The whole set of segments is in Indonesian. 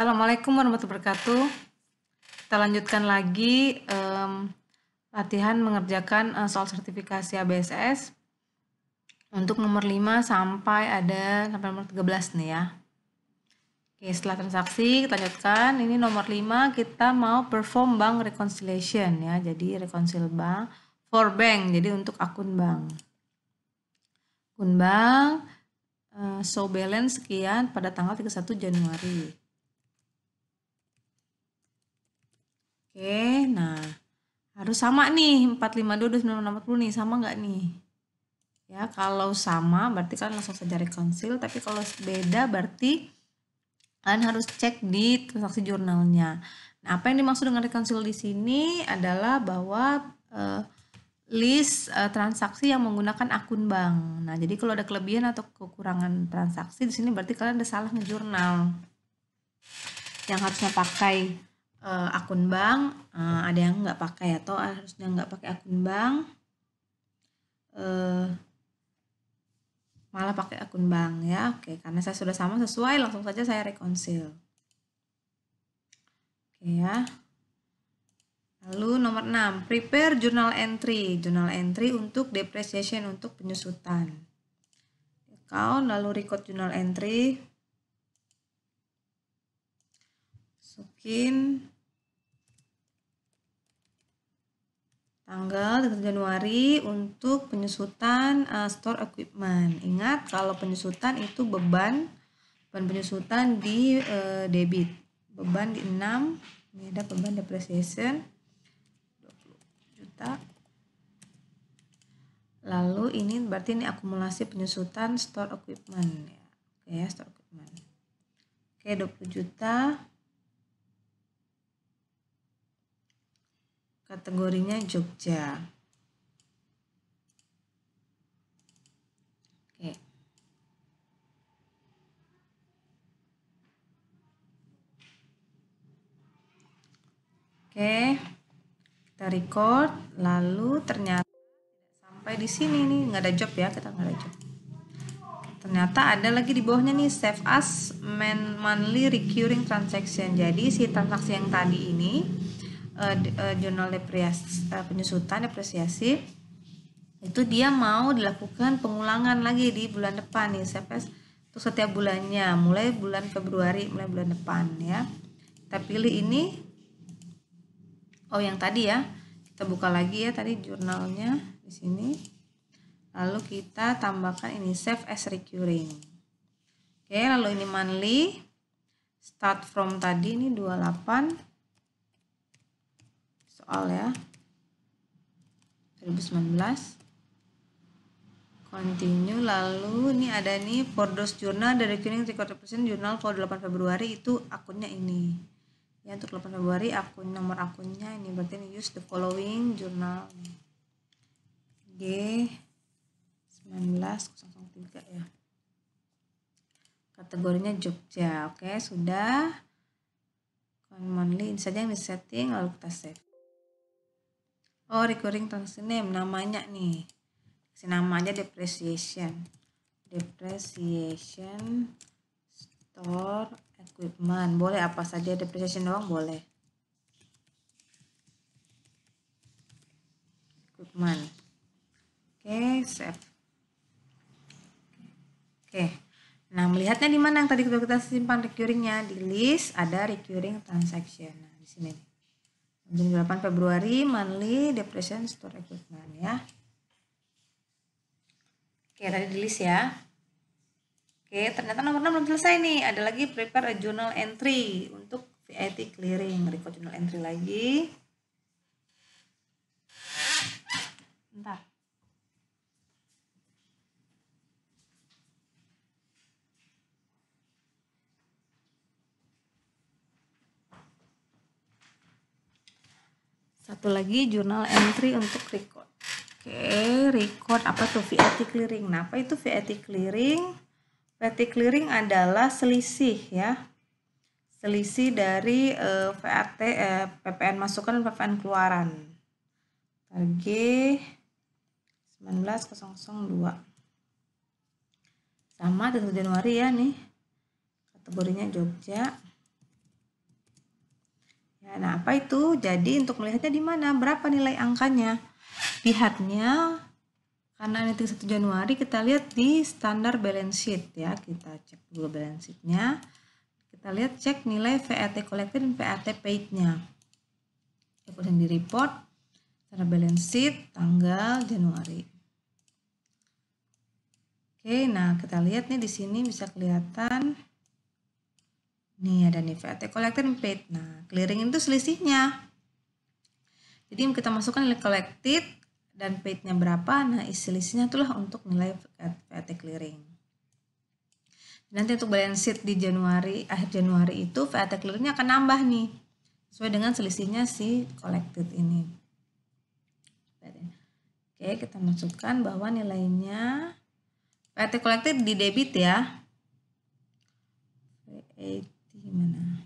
Assalamualaikum warahmatullahi wabarakatuh. Kita lanjutkan lagi um, latihan mengerjakan uh, soal sertifikasi ABSS untuk nomor 5 sampai ada sampai nomor 13 nih ya. Oke, setelah transaksi kita lanjutkan. Ini nomor 5 kita mau perform bank reconciliation ya. Jadi reconcile bank for bank, jadi untuk akun bank. Akun bank uh, so balance sekian pada tanggal 31 Januari. Oke, nah harus sama nih 452 nih sama nggak nih? Ya, kalau sama berarti kan langsung saja rekonsil. tapi kalau beda berarti kalian harus cek di transaksi jurnalnya. Nah, apa yang dimaksud dengan rekonsil di sini adalah bahwa uh, list uh, transaksi yang menggunakan akun bank. Nah, jadi kalau ada kelebihan atau kekurangan transaksi di sini berarti kalian ada salah ngejurnal yang harusnya pakai uh, akun bank uh, ada yang nggak pakai atau ya, harusnya nggak pakai akun bank uh, malah pakai akun bank ya oke karena saya sudah sama sesuai langsung saja saya rekonsil oke ya lalu nomor 6 prepare journal entry journal entry untuk depreciation untuk penyusutan account lalu record journal entry masukin tanggal 3 Januari untuk penyusutan uh, store equipment. Ingat kalau penyusutan itu beban beban penyusutan di uh, debit. Beban di 6, ini ada beban depreciation 20 juta. Lalu ini berarti ini akumulasi penyusutan store equipment ya. Oke, store equipment. Oke, 20 juta. kategorinya Jogja. Oke. Oke. Kita record lalu ternyata sampai di sini nih nggak ada job ya, kita nggak ada job. Ternyata ada lagi di bawahnya nih save as monthly recurring transaction. Jadi si transaksi yang tadi ini uh, uh, jurnal depresiasi, uh, eh, penyusutan depresiasi itu dia mau dilakukan pengulangan lagi di bulan depan nih CPS untuk setiap bulannya mulai bulan Februari mulai bulan depan ya kita pilih ini oh yang tadi ya kita buka lagi ya tadi jurnalnya di sini lalu kita tambahkan ini save as recurring oke lalu ini monthly start from tadi ini 28 soal ya 2019 continue lalu ini ada nih those Journal dari Kuning Record Represent Journal kalau 8 Februari itu akunnya ini ya untuk 8 Februari akun nomor akunnya ini berarti ini use the following journal G 1903 ya kategorinya Jogja oke sudah monthly ini saja yang disetting lalu kita save oh recurring transaction name namanya nih si namanya depreciation depreciation store equipment boleh apa saja depreciation doang boleh equipment oke okay, save oke okay. nah melihatnya di mana yang tadi kita simpan recurring-nya? di list ada recurring transaction nah di sini nih jam 8 Februari monthly depression store equipment ya oke tadi di list ya oke ternyata nomor 6 belum selesai nih ada lagi prepare a journal entry untuk VIT clearing record journal entry lagi bentar satu lagi jurnal entry untuk record oke record apa tuh VAT clearing nah apa itu VAT clearing VAT clearing adalah selisih ya selisih dari uh, eh, VAT uh, eh, PPN masukan dan PPN keluaran target 19.02, sama dengan Januari ya nih kategorinya Jogja Nah, apa itu? Jadi untuk melihatnya di mana? Berapa nilai angkanya? Lihatnya karena nanti 1 Januari kita lihat di standar balance sheet ya. Kita cek dulu balance sheetnya Kita lihat cek nilai VAT collected dan VAT paid-nya. Kemudian di report standar balance sheet tanggal Januari. Oke, nah kita lihat nih di sini bisa kelihatan Nih ada nih VAT collected and paid. Nah, clearing itu selisihnya. Jadi kita masukkan nilai collected dan paidnya berapa. Nah, selisihnya itulah untuk nilai VAT clearing. Nanti untuk balance sheet di Januari, akhir Januari itu VAT clearingnya akan nambah nih. Sesuai dengan selisihnya si collected ini. Oke, kita masukkan bahwa nilainya VAT collected di debit ya. Gimana?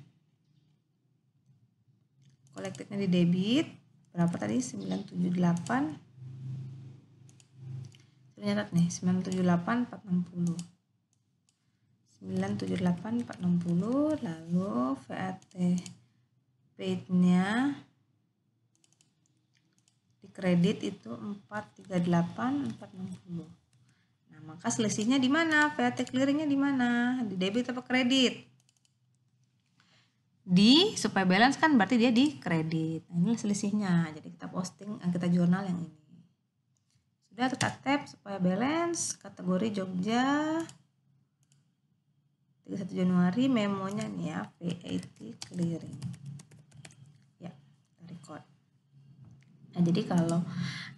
Kolektifnya di debit. Berapa tadi? 978. Sudah nyatat nih. 978, 460. 978, 460. Lalu VAT paid-nya di kredit itu 438 460. Nah, maka selisihnya di mana? VAT clearingnya di mana? Di debit atau kredit? di supaya balance kan berarti dia di kredit. Nah, ini selisihnya. Jadi kita posting eh, kita jurnal yang ini. Sudah kita tap supaya balance kategori Jogja 31 Januari memonya nih ya VAT clearing. Ya, record. Nah, jadi kalau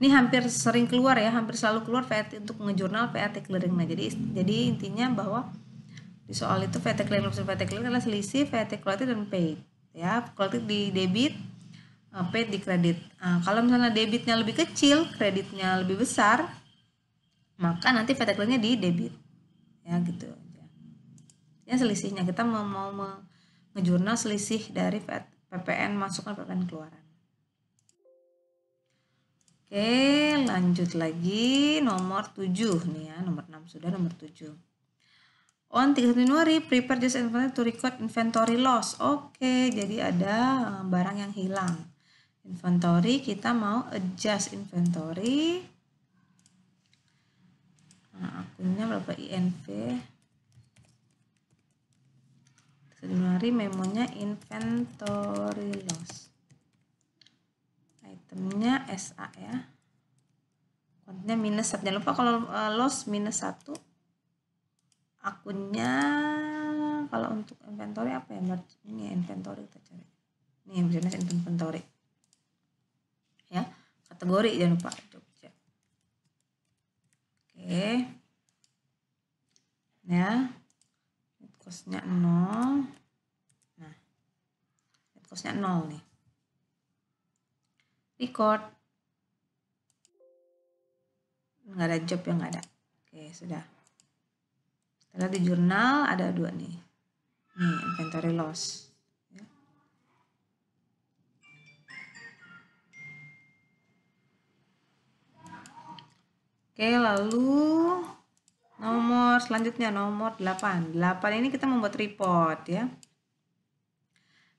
ini hampir sering keluar ya, hampir selalu keluar VAT untuk ngejurnal VAT clearing. Nah, jadi jadi intinya bahwa di soal itu VAT clear plus VAT clear adalah selisih VAT collected dan paid ya collected di debit eh, paid di kredit nah, kalau misalnya debitnya lebih kecil kreditnya lebih besar maka nanti VAT clearnya di debit ya gitu aja ya selisihnya kita mau, mau ngejurnal selisih dari VAT, PPN masukan PPN keluaran Oke, lanjut lagi nomor 7 nih ya, nomor 6 sudah nomor 7. On 3 Januari, prepare just inventory to record inventory loss. Oke, okay, jadi ada eh, barang yang hilang. Inventory, kita mau adjust inventory. Nah, akunnya berapa INV? Januari, memonya inventory loss. Itemnya SA ya. Kuantnya minus 1. Jangan lupa kalau uh, loss minus 1 punya kalau untuk inventory apa ya merge ini ya, inventory kita cari nih business inventory ya kategori jangan lupa Jogja oke okay. ya kosnya nol nah kosnya nol nih record nggak ada job yang nggak ada oke sudah karena di jurnal ada dua nih. Nih, inventory loss. Ya. Oke, lalu nomor selanjutnya nomor 8. 8 ini kita membuat report ya.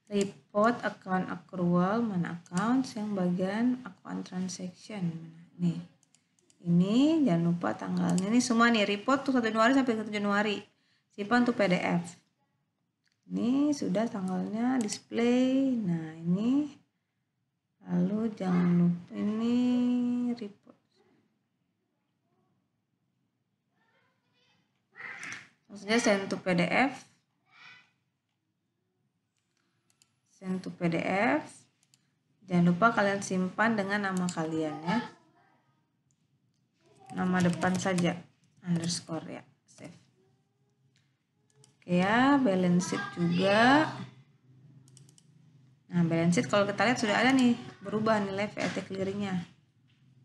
Report account accrual mana account yang bagian account transaction Nih ini jangan lupa tanggalnya ini semua nih report tuh 1 Januari sampai 1 Januari simpan tuh PDF ini sudah tanggalnya display nah ini lalu jangan lupa ini report maksudnya send to PDF send to PDF jangan lupa kalian simpan dengan nama kalian ya nama depan saja underscore ya save oke ya balance sheet juga nah balance sheet kalau kita lihat sudah ada nih berubah nilai VAT clearingnya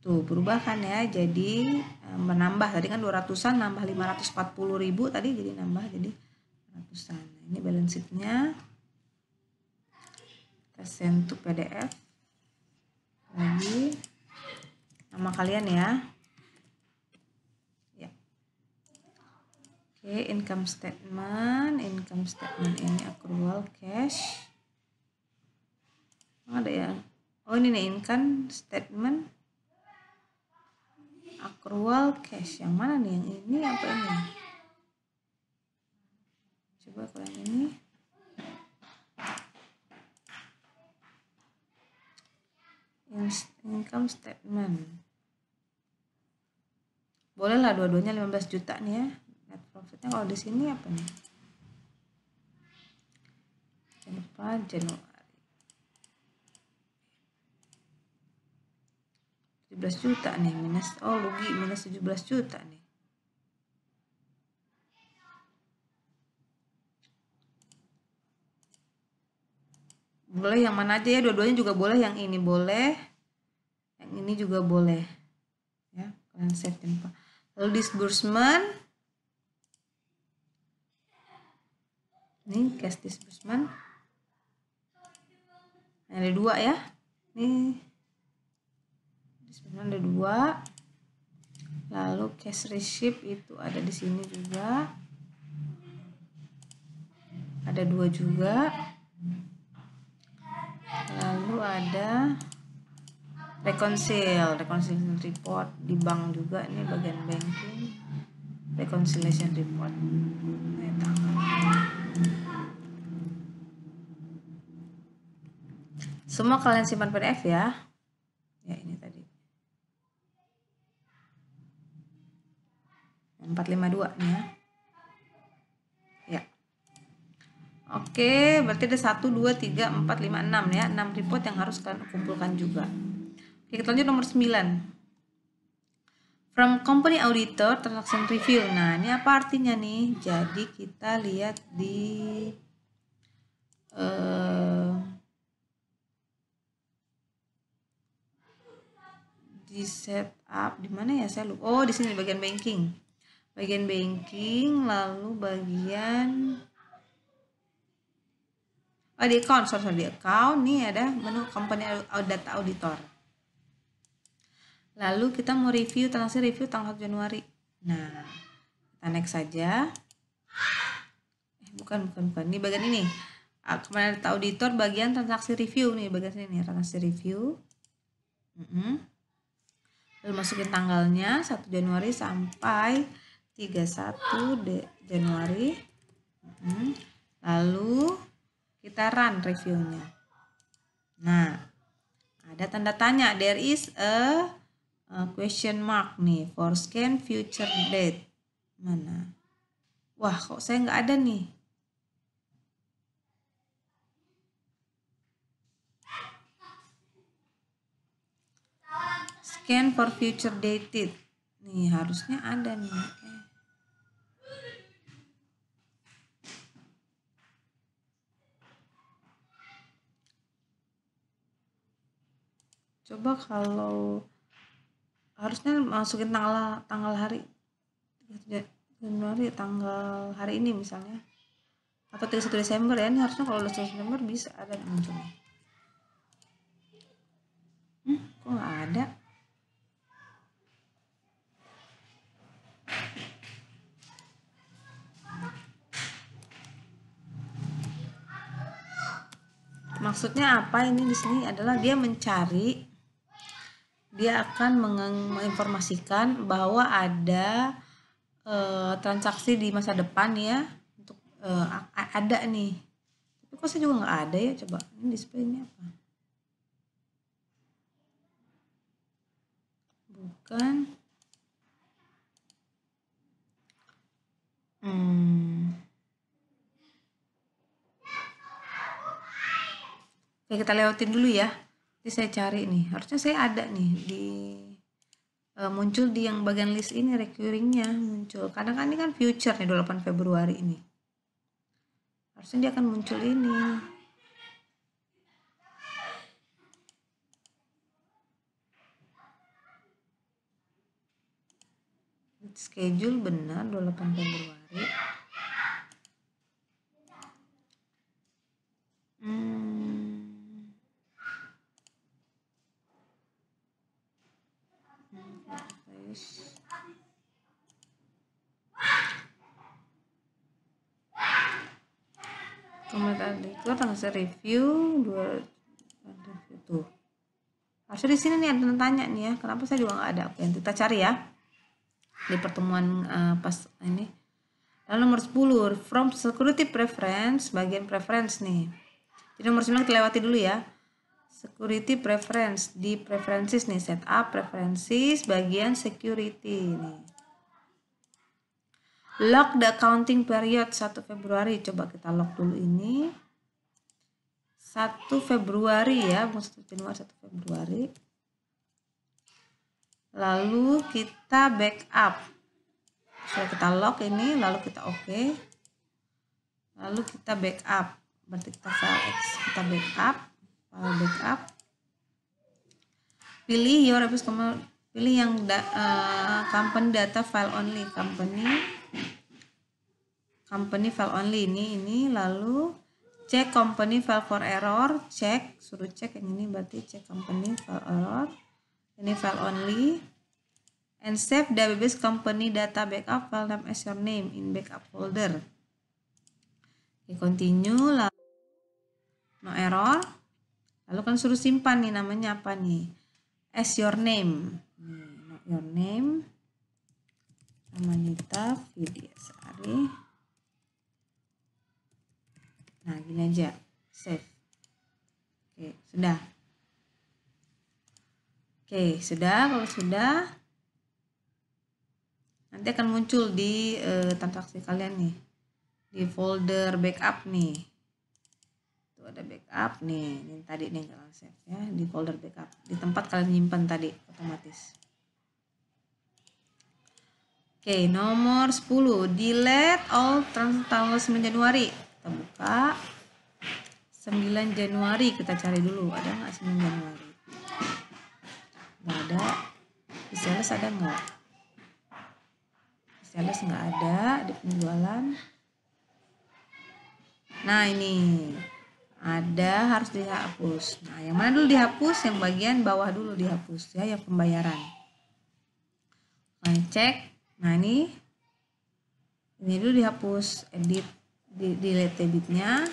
tuh berubah kan ya jadi eh, menambah tadi kan 200an nambah 540 ribu tadi jadi nambah jadi ratusan nah, ini balance sheetnya kita send to PDF lagi nama kalian ya Oke, okay, income statement, income statement ini accrual cash. Oh, ada ya. Oh, ini nih income statement accrual cash. Yang mana nih? Yang ini apa ini? Coba kalau yang ini. Income statement. Boleh lah dua-duanya 15 juta nih ya profitnya kalau di sini apa nih lupa Januari 17 juta nih minus oh rugi minus 17 juta nih boleh yang mana aja ya dua-duanya juga boleh yang ini boleh yang ini juga boleh ya kalian save tempat lalu disbursement ini cash disbursement ada dua ya ini disbursement ada dua lalu cash receipt itu ada di sini juga ada dua juga lalu ada reconcil reconciliation report di bank juga ini bagian banking reconciliation report Semua kalian simpan PDF ya. Ya ini tadi. 452 nih ya. Ya. Oke, berarti ada 1 2 3 4 5 6 ya. 6 report yang harus kalian kumpulkan juga. Oke, kita lanjut nomor 9. From company auditor transaction review. Nah, ini apa artinya nih? Jadi kita lihat di eh uh, di setup di mana ya saya lupa oh di sini bagian banking bagian banking lalu bagian oh di account sorry, sorry di account nih ada menu company data auditor lalu kita mau review transaksi review tanggal Januari nah kita next saja eh, bukan bukan bukan ini bagian ini ah, kemarin data auditor bagian transaksi review nih bagian sini nih transaksi review mm -hmm lalu masukin tanggalnya 1 Januari sampai 31 De Januari mm-hmm. lalu kita run reviewnya nah ada tanda tanya there is a, a question mark nih for scan future date mana wah kok saya nggak ada nih Scan for future dated. Nih, harusnya ada nih. Coba kalau harusnya masukin tanggal tanggal hari Januari tanggal hari ini misalnya atau 31 Desember ya ini harusnya kalau 31 Desember bisa ada muncul hmm, hmm, kok nggak ada maksudnya apa ini di sini adalah dia mencari dia akan menginformasikan bahwa ada e, transaksi di masa depan ya untuk e, ada nih tapi kok saya juga nggak ada ya coba ini displaynya apa bukan hmm ya kita lewatin dulu ya ini saya cari nih harusnya saya ada nih di uh, muncul di yang bagian list ini recurringnya muncul karena kan ini kan future nih 28 Februari ini harusnya dia akan muncul ini schedule benar 28 Februari hasil review dua itu harusnya di sini nih ada yang tanya nih ya kenapa saya juga nggak ada oke kita cari ya di pertemuan uh, pas ini lalu nomor 10 from security preference bagian preference nih jadi nomor 9 kita lewati dulu ya security preference di preferences nih setup preferences bagian security nih lock the accounting period 1 Februari coba kita lock dulu ini 1 Februari ya, 1 Januari 1 Februari. Lalu kita backup. Sudah kita lock ini, lalu kita oke. Okay. Lalu kita backup. Berarti kita file X, kita backup, file backup. Pilih your habis pilih yang da, uh, company data file only company company file only ini ini lalu cek company file for error cek suruh cek yang ini berarti cek company file error ini file only and save database company data backup file name as your name in backup folder okay, continue lalu no error lalu kan suruh simpan nih namanya apa nih as your name nih, your name Amanita Vidya Sari nah gini aja save oke sudah oke sudah kalau sudah nanti akan muncul di e, eh, transaksi kalian nih di folder backup nih tuh ada backup nih ini tadi nih kalian save ya di folder backup di tempat kalian nyimpan tadi otomatis Oke, nomor 10, delete all tanggal 9 Januari kita buka 9 Januari kita cari dulu ada nggak 9 Januari nggak ada sales ada nggak sales nggak ada di penjualan nah ini ada harus dihapus nah yang mana dulu dihapus yang bagian bawah dulu dihapus ya yang pembayaran nah, cek nah ini ini dulu dihapus edit delete debitnya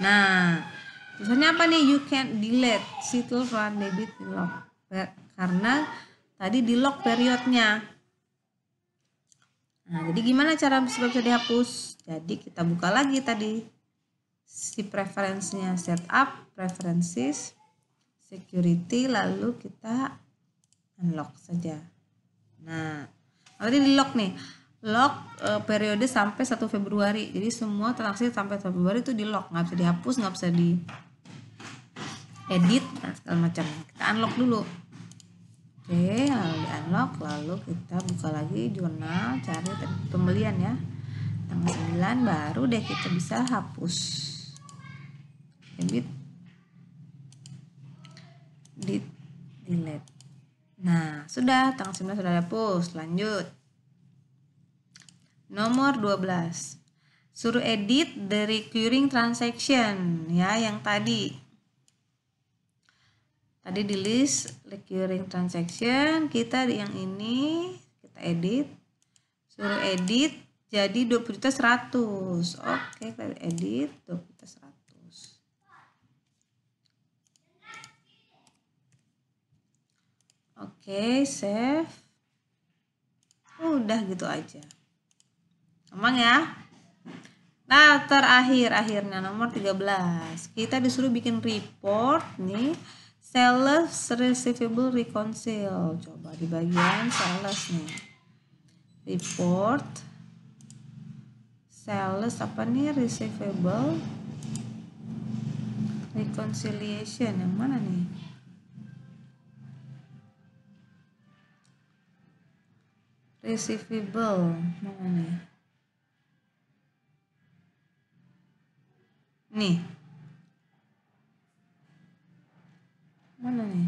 nah misalnya apa nih you can delete situl run debit lock karena tadi di lock periodnya nah jadi gimana cara supaya bisa dihapus jadi kita buka lagi tadi si preferensinya setup preferences security lalu kita unlock saja nah berarti di lock nih lock e, periode sampai 1 Februari. Jadi semua transaksi sampai 1 Februari itu di lock, nggak bisa dihapus, nggak bisa di edit dan segala macam. Kita unlock dulu. Oke, lalu di unlock, lalu kita buka lagi jurnal, cari pembelian ya. Tanggal 9 baru deh kita bisa hapus. Edit. Delete. Delete. Nah, sudah tanggal 9 sudah hapus. Lanjut Nomor 12. Suruh edit the recurring transaction ya yang tadi. Tadi di list recurring transaction kita yang ini kita edit. Suruh edit jadi 20 juta 100. Oke, kita edit 20 juta 100. Oke, save. Udah gitu aja. Emang ya. Nah, terakhir akhirnya nomor 13. Kita disuruh bikin report nih sales receivable reconcile. Coba di bagian sales nih. Report sales apa nih receivable reconciliation yang mana nih? Receivable mana nih? Nih. Mana nih?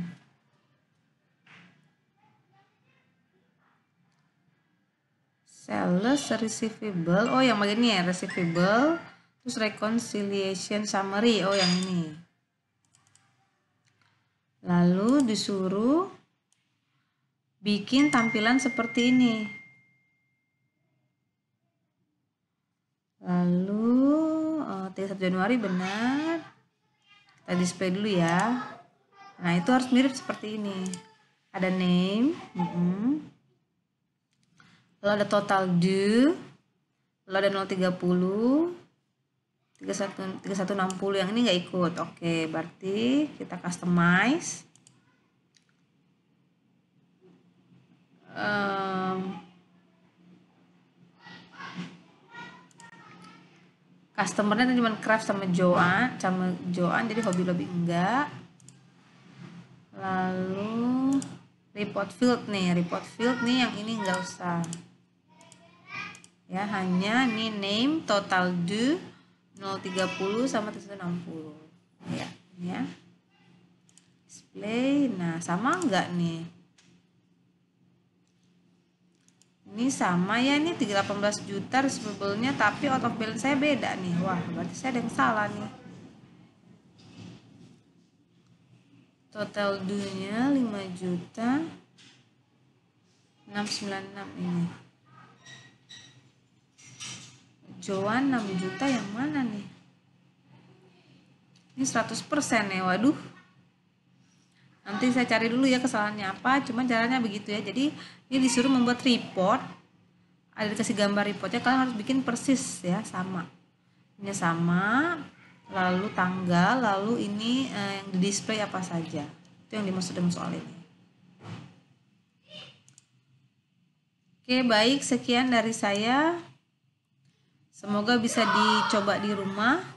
Sales receivable. Oh, yang begini ya, receivable. Terus reconciliation summary. Oh, yang ini. Lalu disuruh bikin tampilan seperti ini. Lalu 31 ya, Januari benar kita display dulu ya nah itu harus mirip seperti ini ada name mm-hmm. lalu ada total due lalu ada 030 31, 3160 yang ini nggak ikut oke berarti kita customize um, customernya itu cuma craft sama Joan sama Joan jadi hobi lobby enggak lalu report field nih report field nih yang ini enggak usah ya hanya ini name total due 030 sama 360 ya ini ya display nah sama enggak nih ini sama ya ini 318 juta receivable-nya tapi out of balance saya beda nih wah berarti saya ada yang salah nih total dunia 5 juta 696 ini Joan 6 juta yang mana nih ini 100% ya waduh nanti saya cari dulu ya kesalahannya apa cuman caranya begitu ya jadi ini disuruh membuat report ada dikasih gambar reportnya kalian harus bikin persis ya sama ini sama lalu tanggal lalu ini eh, yang di display apa saja itu yang dimaksud dengan soal ini oke baik sekian dari saya semoga bisa dicoba di rumah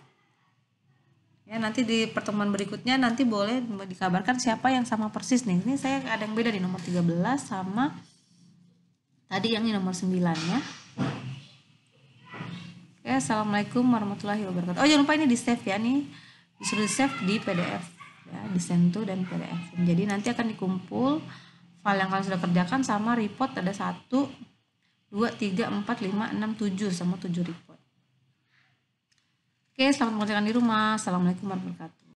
ya nanti di pertemuan berikutnya nanti boleh dikabarkan siapa yang sama persis nih ini saya ada yang beda di nomor 13 sama tadi yang di nomor 9 ya Oke, assalamualaikum warahmatullahi wabarakatuh oh jangan lupa ini di save ya nih disuruh di save di pdf ya di sentuh dan pdf jadi nanti akan dikumpul file yang kalian sudah kerjakan sama report ada 1 2, 3, 4, 5, 6, 7 sama 7 report Oke, selamat mengerjakan di rumah. Assalamualaikum warahmatullahi wabarakatuh.